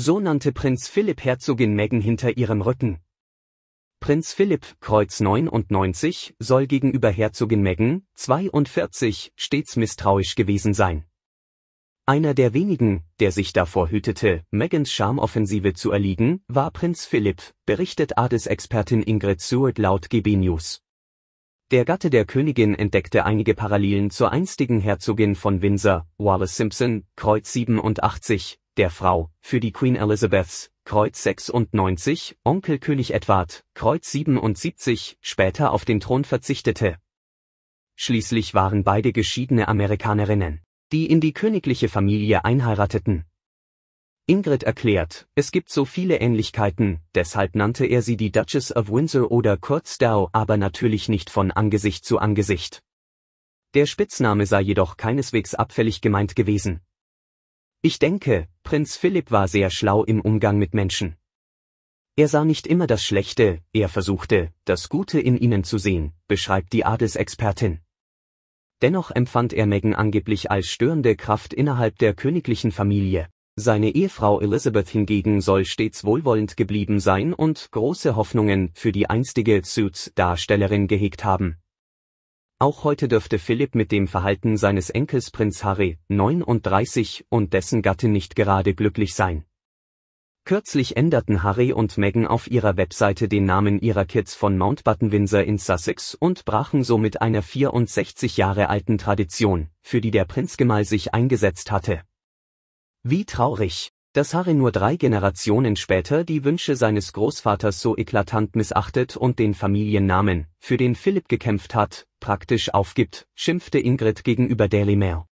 So nannte Prinz Philipp Herzogin Meghan hinter ihrem Rücken. Prinz Philipp, Kreuz 99, soll gegenüber Herzogin Meghan, 42, stets misstrauisch gewesen sein. Einer der wenigen, der sich davor hütete, Megans Schamoffensive zu erliegen, war Prinz Philipp, berichtet Adelsexpertin Ingrid Seward laut GB News. Der Gatte der Königin entdeckte einige Parallelen zur einstigen Herzogin von Windsor, Wallace Simpson, Kreuz 87, der Frau, für die Queen Elizabeths, Kreuz 96, Onkel König Edward, Kreuz 77, später auf den Thron verzichtete. Schließlich waren beide geschiedene Amerikanerinnen, die in die königliche Familie einheirateten. Ingrid erklärt, es gibt so viele Ähnlichkeiten, deshalb nannte er sie die Duchess of Windsor oder kurz Dow, aber natürlich nicht von Angesicht zu Angesicht. Der Spitzname sei jedoch keineswegs abfällig gemeint gewesen. Ich denke, Prinz Philipp war sehr schlau im Umgang mit Menschen. Er sah nicht immer das Schlechte, er versuchte, das Gute in ihnen zu sehen, beschreibt die Adelsexpertin. Dennoch empfand er Meghan angeblich als störende Kraft innerhalb der königlichen Familie. Seine Ehefrau Elizabeth hingegen soll stets wohlwollend geblieben sein und große Hoffnungen für die einstige Suits-Darstellerin gehegt haben. Auch heute dürfte Philipp mit dem Verhalten seines Enkels Prinz Harry, 39, und dessen Gattin nicht gerade glücklich sein. Kürzlich änderten Harry und Meghan auf ihrer Webseite den Namen ihrer Kids von Mountbatten Windsor in Sussex und brachen somit einer 64 Jahre alten Tradition, für die der Prinzgemahl sich eingesetzt hatte. Wie traurig, dass Harry nur drei Generationen später die Wünsche seines Großvaters so eklatant missachtet und den Familiennamen, für den Philipp gekämpft hat, praktisch aufgibt, schimpfte Ingrid gegenüber Daily Mail.